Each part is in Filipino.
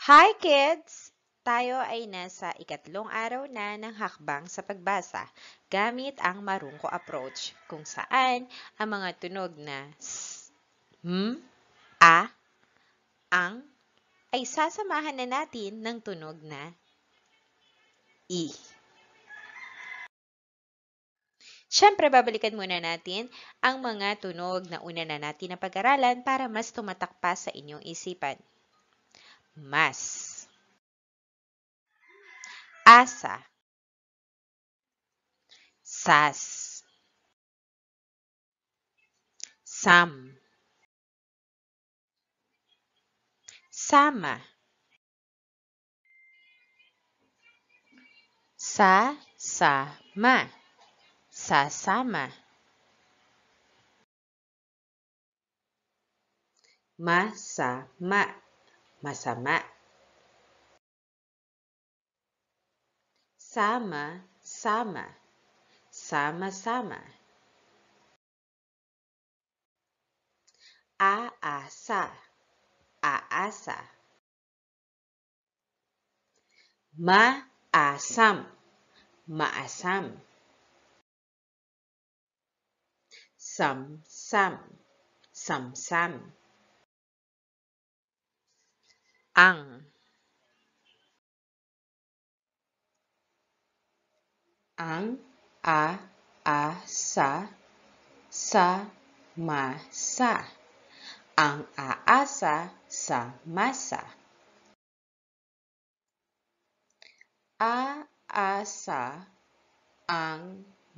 Hi kids! Tayo ay nasa ikatlong araw na ng hakbang sa pagbasa gamit ang Marungko approach kung saan ang mga tunog na s, m, a, ang ay sasamahan na natin ng tunog na i. Siyempre, babalikan muna natin ang mga tunog na una na natin na pag-aralan para mas tumatak sa inyong isipan mas. Asa. Sas. Sam. Sama. Sa, sa, ma. Sasama. Masama. mà Masama. Sama, sama. Sama-sama. sam, ma a sam, Sam-sam. Sam-sam. ang ang a a sa sa ma sa ang aasa sa masa aasa ang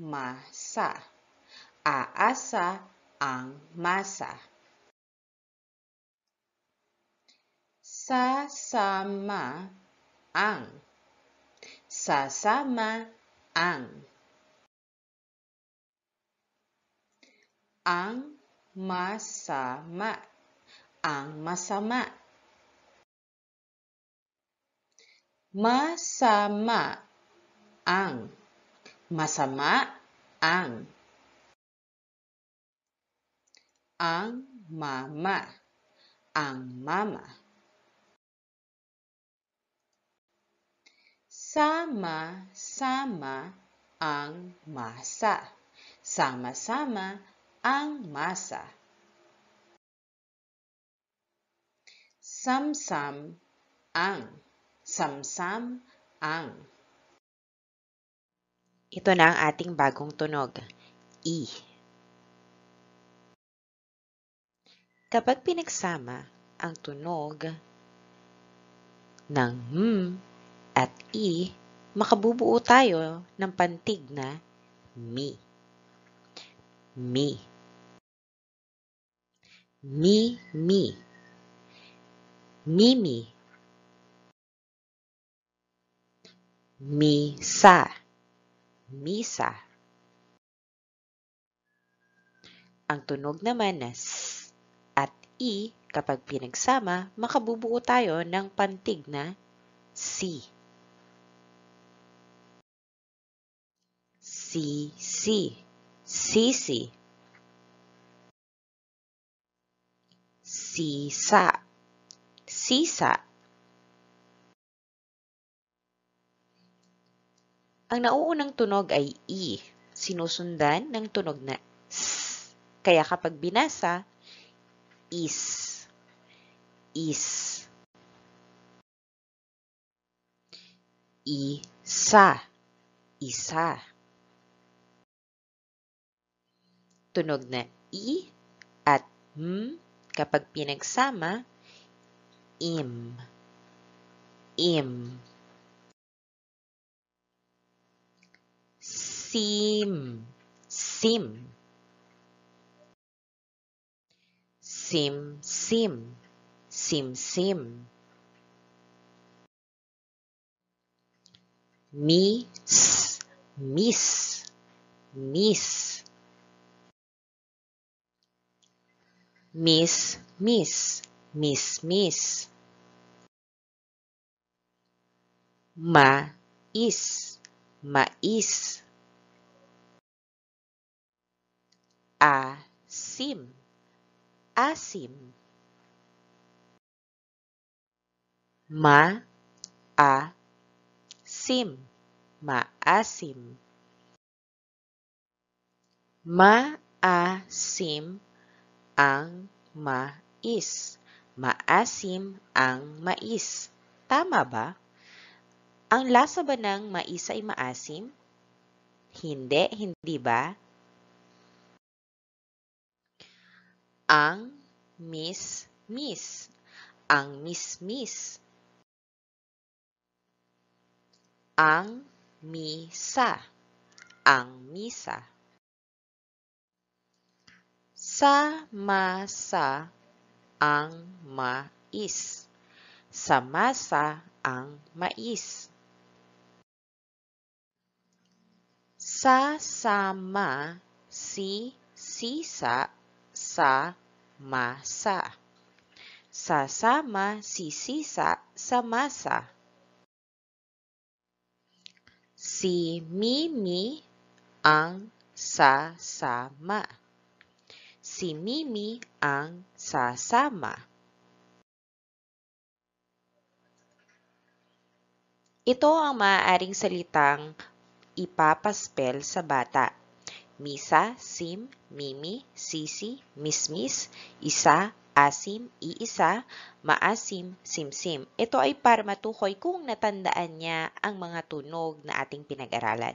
masa aasa ang masa Sasama ang. Sasama ang. Ang masama. Ang masama. Masama ang. Masama ang. Ang mama. Ang mama. Sama-sama ang masa. Sama-sama ang masa. Samsam ang. Samsam ang. Ito na ang ating bagong tunog. E. Kapag pinagsama ang tunog ng hmm at E, makabubuo tayo ng pantig na me. Me. Me, me. Mimi. Misa. Misa. Ang tunog naman na S at I e, kapag pinagsama, makabubuo tayo ng pantig na C. sisi, sisi. Sisa, sisa. Ang nauunang tunog ay E, sinusundan ng tunog na s. Kaya kapag binasa, is, is. Isa, isa. Tunog na i at m kapag pinagsama, im. Im. Sim. Sim. Sim, sim. Sim, sim. Miss. Miss. Miss. Miss, miss, miss, miss. Ma, ma, is, is. A, sim, a, sim. Ma, a, sim, maasim. Maasim. maasim ang mais. Maasim ang mais. Tama ba? Ang lasa ba ng mais ay maasim? Hindi, hindi ba? Ang mis-mis. Ang mis-mis. Ang misa. Ang misa sa masa ang mais. sa masa ang mais. Sasama si sisa sa masa. Sasama si sisa sa masa. Si Mimi ang sasama si Mimi ang sasama. Ito ang maaaring salitang ipapaspel sa bata. Misa, Sim, Mimi, Sisi, Mismis, Isa, Asim, Iisa, Maasim, Simsim. Ito ay para matukoy kung natandaan niya ang mga tunog na ating pinag-aralan.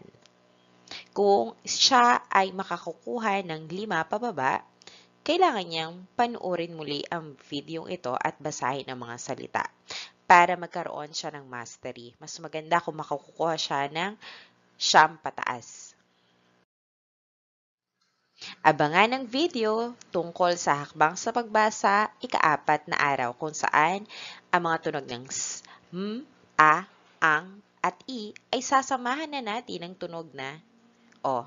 Kung siya ay makakukuha ng lima pababa, kailangan niyang panuorin muli ang videong ito at basahin ang mga salita para magkaroon siya ng mastery. Mas maganda kung makukuha siya ng siyam pataas. Abangan ang video tungkol sa hakbang sa pagbasa, ikaapat na araw kung saan ang mga tunog ng s, m, a, ang, at i ay sasamahan na natin ng tunog na o.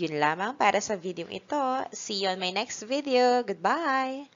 Yun lamang para sa video ito. See you on my next video. Goodbye!